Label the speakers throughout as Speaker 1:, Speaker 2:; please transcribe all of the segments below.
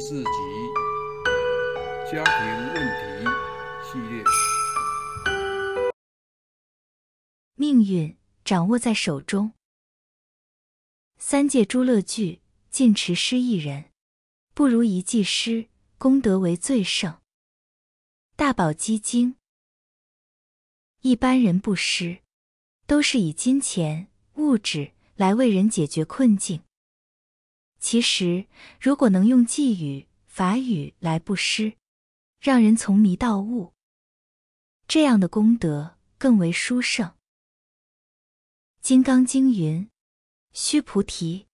Speaker 1: 第四集：
Speaker 2: 家庭问题系列。命运掌握在手中。三界诸乐具尽持失一人，不如一技施，功德为最胜。大宝积经。一般人布施，都是以金钱物质来为人解决困境。其实，如果能用寄语、法语来布施，让人从迷到悟，这样的功德更为殊胜。《金刚经》云：“须菩提，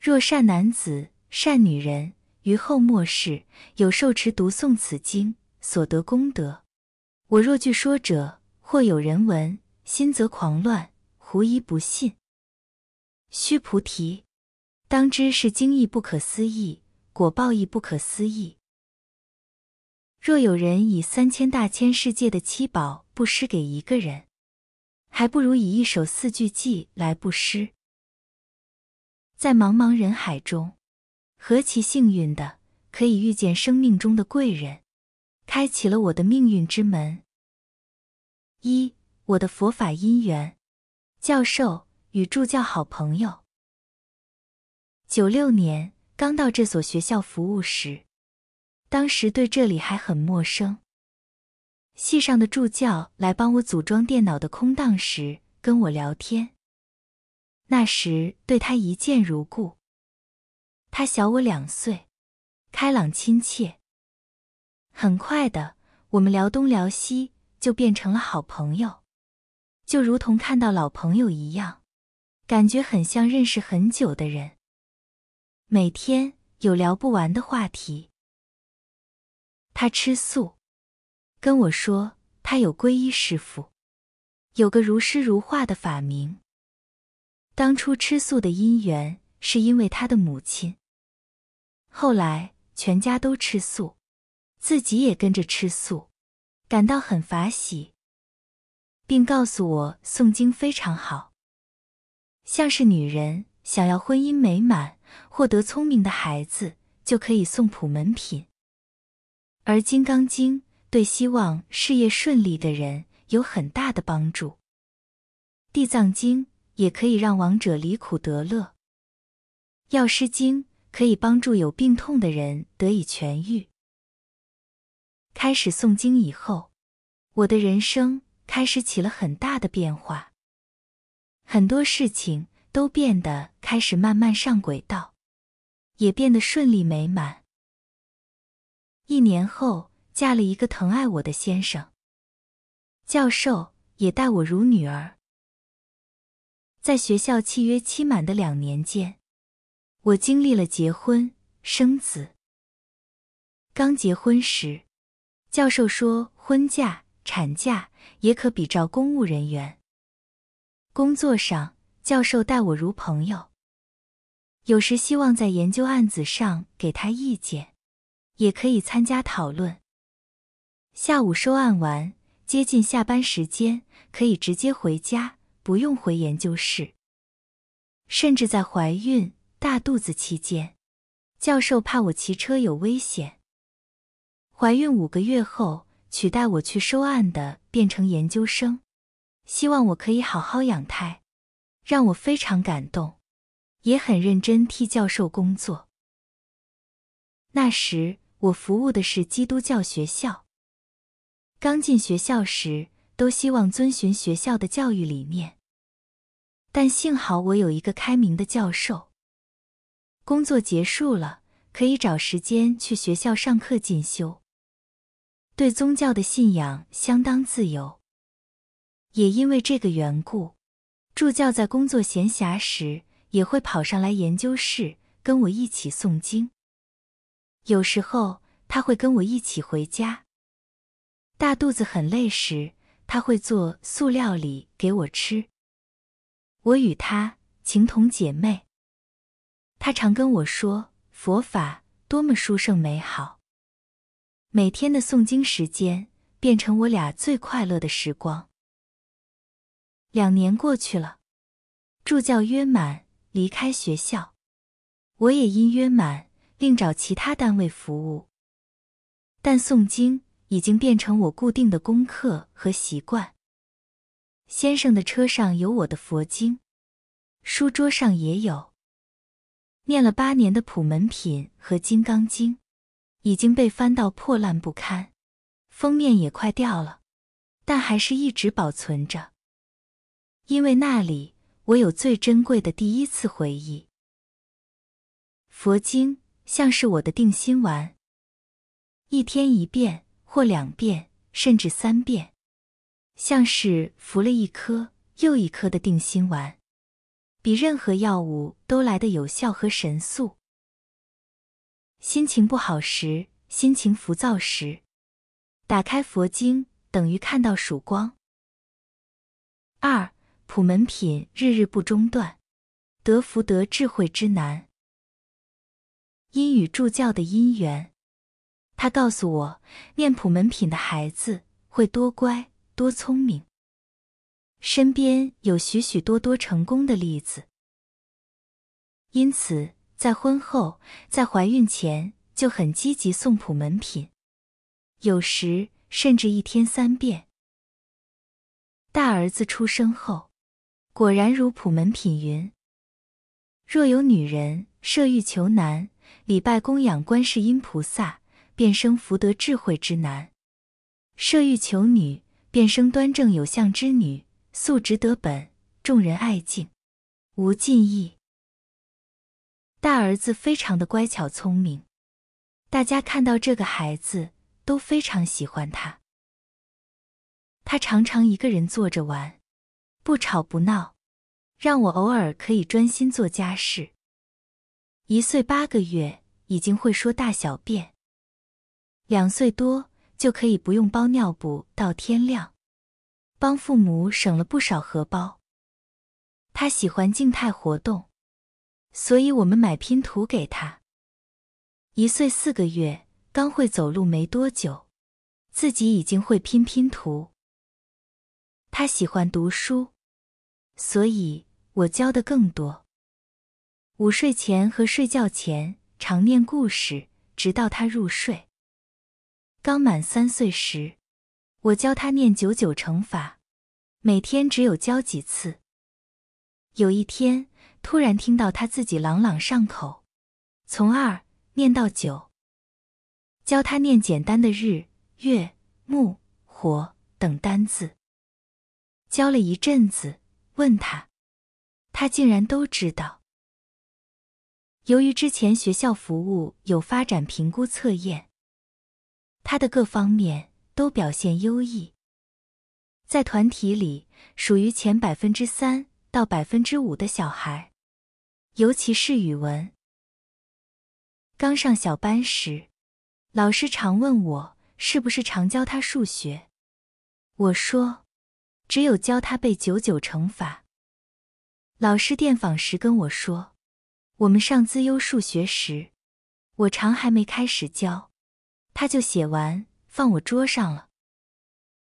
Speaker 2: 若善男子、善女人，于后末世，有受持读诵此经所得功德，我若具说者，或有人闻，心则狂乱，狐疑不信。”须菩提。当知是经意不可思议，果报亦不可思议。若有人以三千大千世界的七宝布施给一个人，还不如以一首四句偈来布施。在茫茫人海中，何其幸运的可以遇见生命中的贵人，开启了我的命运之门。一，我的佛法因缘，教授与助教好朋友。九六年刚到这所学校服务时，当时对这里还很陌生。系上的助教来帮我组装电脑的空档时，跟我聊天。那时对他一见如故。他小我两岁，开朗亲切。很快的，我们聊东聊西，就变成了好朋友，就如同看到老朋友一样，感觉很像认识很久的人。每天有聊不完的话题。他吃素，跟我说他有皈依师傅，有个如诗如画的法名。当初吃素的因缘是因为他的母亲，后来全家都吃素，自己也跟着吃素，感到很法喜，并告诉我诵经非常好，像是女人想要婚姻美满。获得聪明的孩子就可以送普门品，而《金刚经》对希望事业顺利的人有很大的帮助，《地藏经》也可以让亡者离苦得乐，《药师经》可以帮助有病痛的人得以痊愈。开始诵经以后，我的人生开始起了很大的变化，很多事情。都变得开始慢慢上轨道，也变得顺利美满。一年后，嫁了一个疼爱我的先生，教授也待我如女儿。在学校契约期满的两年间，我经历了结婚生子。刚结婚时，教授说婚假、产假也可比照公务人员。工作上。教授待我如朋友，有时希望在研究案子上给他意见，也可以参加讨论。下午收案完，接近下班时间，可以直接回家，不用回研究室。甚至在怀孕大肚子期间，教授怕我骑车有危险。怀孕五个月后，取代我去收案的变成研究生，希望我可以好好养胎。让我非常感动，也很认真替教授工作。那时我服务的是基督教学校。刚进学校时，都希望遵循学校的教育理念，但幸好我有一个开明的教授。工作结束了，可以找时间去学校上课进修。对宗教的信仰相当自由，也因为这个缘故。助教在工作闲暇时也会跑上来研究室，跟我一起诵经。有时候他会跟我一起回家。大肚子很累时，他会做塑料里给我吃。我与他情同姐妹。他常跟我说佛法多么殊胜美好。每天的诵经时间变成我俩最快乐的时光。两年过去了，助教约满离开学校，我也因约满另找其他单位服务。但诵经已经变成我固定的功课和习惯。先生的车上有我的佛经，书桌上也有。念了八年的《普门品》和《金刚经》，已经被翻到破烂不堪，封面也快掉了，但还是一直保存着。因为那里我有最珍贵的第一次回忆。佛经像是我的定心丸，一天一遍或两遍，甚至三遍，像是服了一颗又一颗的定心丸，比任何药物都来的有效和神速。心情不好时，心情浮躁时，打开佛经等于看到曙光。二。普门品日日不中断，得福德智慧之难，因与助教的因缘，他告诉我念普门品的孩子会多乖多聪明，身边有许许多多成功的例子，因此在婚后在怀孕前就很积极送普门品，有时甚至一天三遍。大儿子出生后。果然如普门品云：“若有女人设欲求男，礼拜供养观世音菩萨，便生福德智慧之男；设欲求女，便生端正有相之女。素直得本，众人爱敬，无尽意。”大儿子非常的乖巧聪明，大家看到这个孩子都非常喜欢他。他常常一个人坐着玩。不吵不闹，让我偶尔可以专心做家事。一岁八个月已经会说大小便，两岁多就可以不用包尿布到天亮，帮父母省了不少荷包。他喜欢静态活动，所以我们买拼图给他。一岁四个月刚会走路没多久，自己已经会拼拼图。他喜欢读书。所以我教的更多。午睡前和睡觉前常念故事，直到他入睡。刚满三岁时，我教他念九九乘法，每天只有教几次。有一天，突然听到他自己朗朗上口，从二念到九。教他念简单的日、月、木、火等单字，教了一阵子。问他，他竟然都知道。由于之前学校服务有发展评估测验，他的各方面都表现优异，在团体里属于前百分之三到百分之五的小孩，尤其是语文。刚上小班时，老师常问我是不是常教他数学，我说。只有教他背九九乘法。老师电访时跟我说：“我们上资优数学时，我常还没开始教，他就写完放我桌上了。”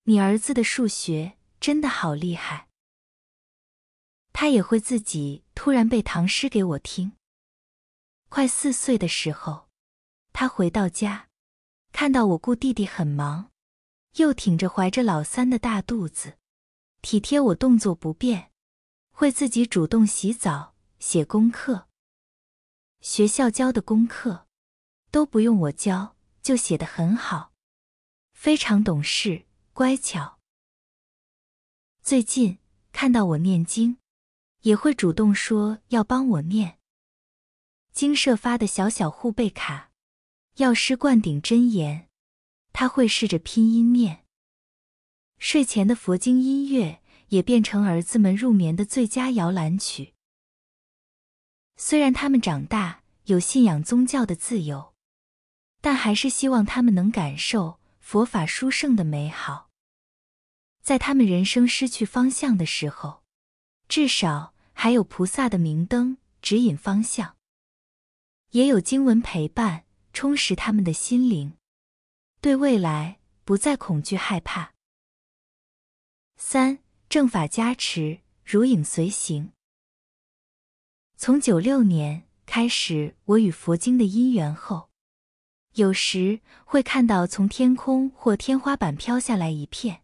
Speaker 2: 你儿子的数学真的好厉害！他也会自己突然背唐诗给我听。快四岁的时候，他回到家，看到我顾弟弟很忙，又挺着怀着老三的大肚子。体贴我，动作不便，会自己主动洗澡、写功课。学校教的功课都不用我教，就写得很好，非常懂事、乖巧。最近看到我念经，也会主动说要帮我念。经社发的小小护贝卡，药师灌顶真言，他会试着拼音念。睡前的佛经音乐也变成儿子们入眠的最佳摇篮曲。虽然他们长大有信仰宗教的自由，但还是希望他们能感受佛法殊胜的美好。在他们人生失去方向的时候，至少还有菩萨的明灯指引方向，也有经文陪伴，充实他们的心灵，对未来不再恐惧害怕。三正法加持如影随形。从九六年开始，我与佛经的因缘后，有时会看到从天空或天花板飘下来一片，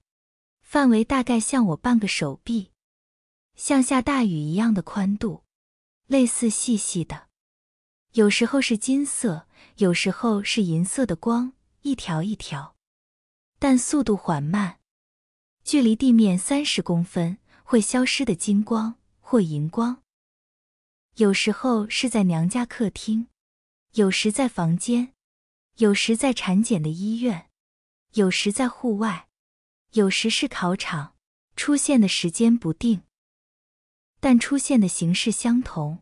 Speaker 2: 范围大概像我半个手臂，像下大雨一样的宽度，类似细细的。有时候是金色，有时候是银色的光，一条一条，但速度缓慢。距离地面三十公分，会消失的金光或银光。有时候是在娘家客厅，有时在房间，有时在产检的医院，有时在户外，有时是考场。出现的时间不定，但出现的形式相同，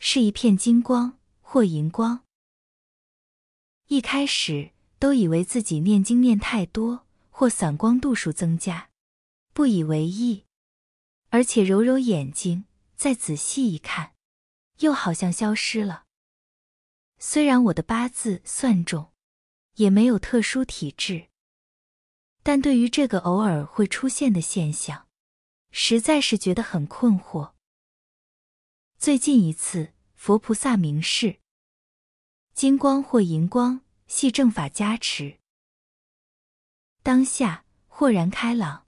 Speaker 2: 是一片金光或银光。一开始都以为自己念经念太多。或散光度数增加，不以为意，而且揉揉眼睛，再仔细一看，又好像消失了。虽然我的八字算中，也没有特殊体质，但对于这个偶尔会出现的现象，实在是觉得很困惑。最近一次，佛菩萨明示，金光或银光系正法加持。当下豁然开朗，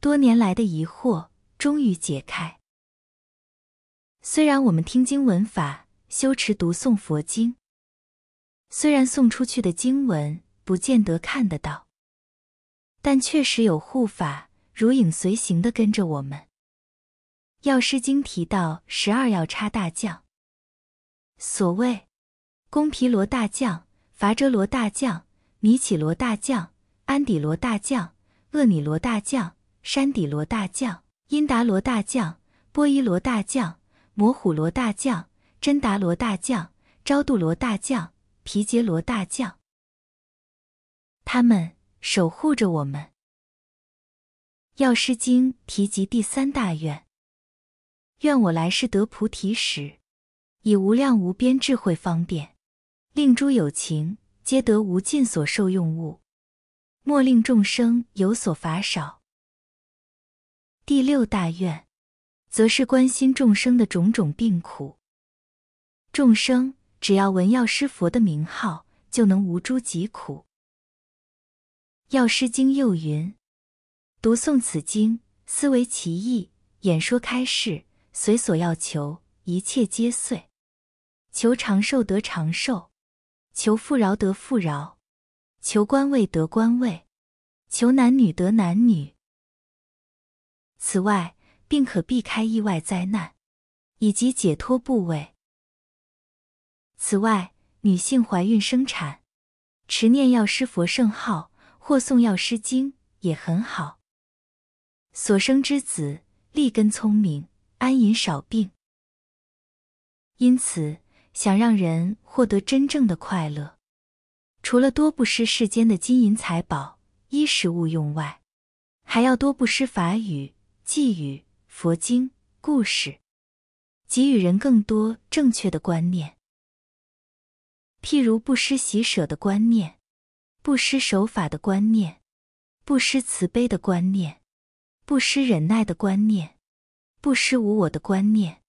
Speaker 2: 多年来的疑惑终于解开。虽然我们听经闻法、修持读诵佛经，虽然送出去的经文不见得看得到，但确实有护法如影随形的跟着我们。药师经提到十二要叉大将，所谓工皮罗大将、伐折罗大将、弥起罗大将。安底罗大将、厄尼罗大将、山底罗大将、因达罗大将、波伊罗大将、摩虎罗大将、真达罗大将、昭度罗大将、皮杰罗大将，他们守护着我们。《药师经》提及第三大愿：愿我来世得菩提时，以无量无边智慧方便，令诸有情皆得无尽所受用物。莫令众生有所乏少。第六大愿，则是关心众生的种种病苦。众生只要闻药师佛的名号，就能无诸疾苦。药师经又云：“读诵此经，思维其异，演说开示，随所要求，一切皆遂。求长寿得长寿，求富饶得富饶。”求官位得官位，求男女得男女。此外，并可避开意外灾难，以及解脱部位。此外，女性怀孕生产，持念药师佛圣号或诵药师经也很好。所生之子，立根聪明，安隐少病。因此，想让人获得真正的快乐。除了多布施世间的金银财宝、衣食物用外，还要多布施法语、寄语、佛经、故事，给予人更多正确的观念。譬如布施喜舍的观念，布施守法的观念，布施慈悲的观念，布施忍耐的观念，布施无我的观念。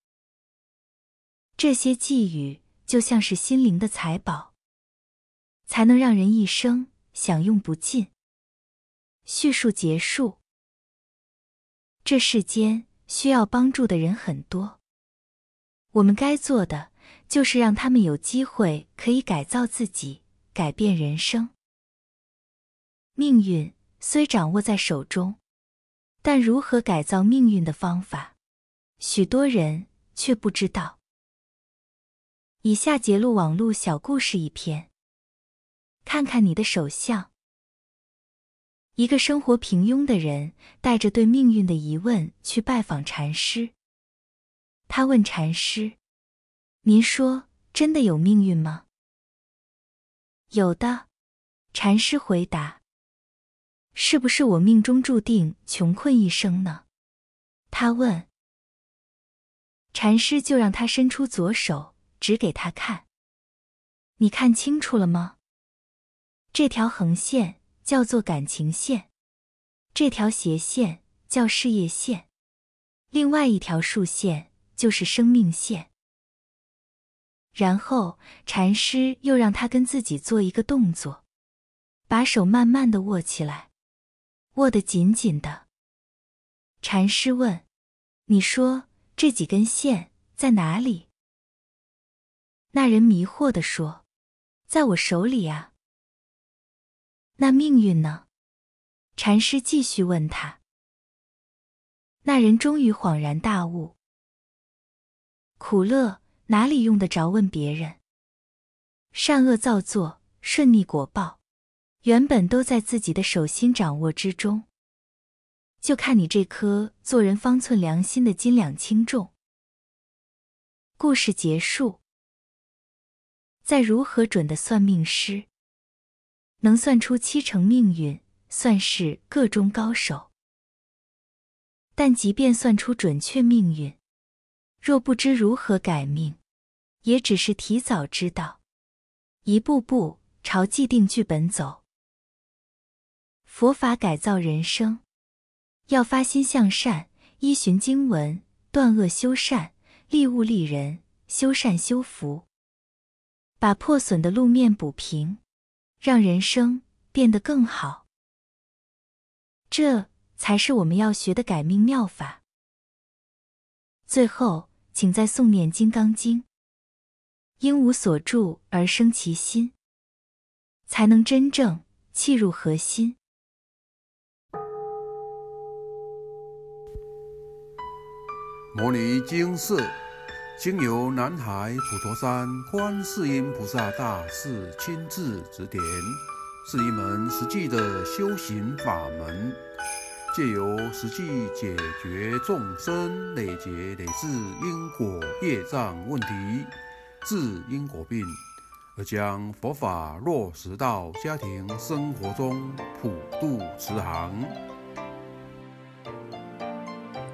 Speaker 2: 这些寄语就像是心灵的财宝。才能让人一生享用不尽。叙述结束。这世间需要帮助的人很多，我们该做的就是让他们有机会可以改造自己，改变人生。命运虽掌握在手中，但如何改造命运的方法，许多人却不知道。以下节录网络小故事一篇。看看你的手相。一个生活平庸的人，带着对命运的疑问去拜访禅师。他问禅师：“您说真的有命运吗？”“有的。”禅师回答。“是不是我命中注定穷困一生呢？”他问。禅师就让他伸出左手，指给他看。“你看清楚了吗？”这条横线叫做感情线，这条斜线叫事业线，另外一条竖线就是生命线。然后禅师又让他跟自己做一个动作，把手慢慢的握起来，握得紧紧的。禅师问：“你说这几根线在哪里？”那人迷惑的说：“在我手里呀。”那命运呢？禅师继续问他。那人终于恍然大悟：苦乐哪里用得着问别人？善恶造作，顺逆果报，原本都在自己的手心掌握之中，就看你这颗做人方寸良心的斤两轻重。故事结束。再如何准的算命师？能算出七成命运，算是各中高手。但即便算出准确命运，若不知如何改命，也只是提早知道，一步步朝既定剧本走。佛法改造人生，要发心向善，依循经文，断恶修善，利物利人，修善修福，把破损的路面补平。让人生变得更好，这才是我们要学的改命妙法。最后，请再诵念《金刚经》，应无所住而生其心，才能真正契入核心。
Speaker 1: 摩尼经寺。经由南海普陀山观世音菩萨大士亲自指点，是一门实际的修行法门，借由实际解决众生累劫累世因果业障问题，治因果病，而将佛法落实到家庭生活中普渡慈航。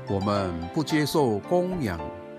Speaker 1: 我们不接受供养。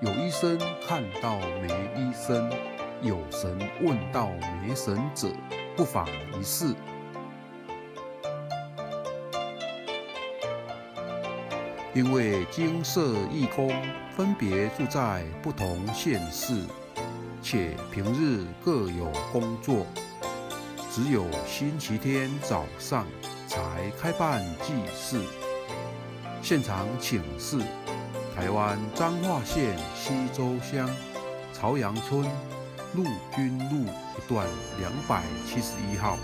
Speaker 1: 有医生看到没医生，有神问到没神者，不妨一试。因为金色义工分别住在不同县市，且平日各有工作，只有星期天早上才开办祭祀，现场请示。台湾彰化县溪周乡朝阳村陆军路一段两百七十一号。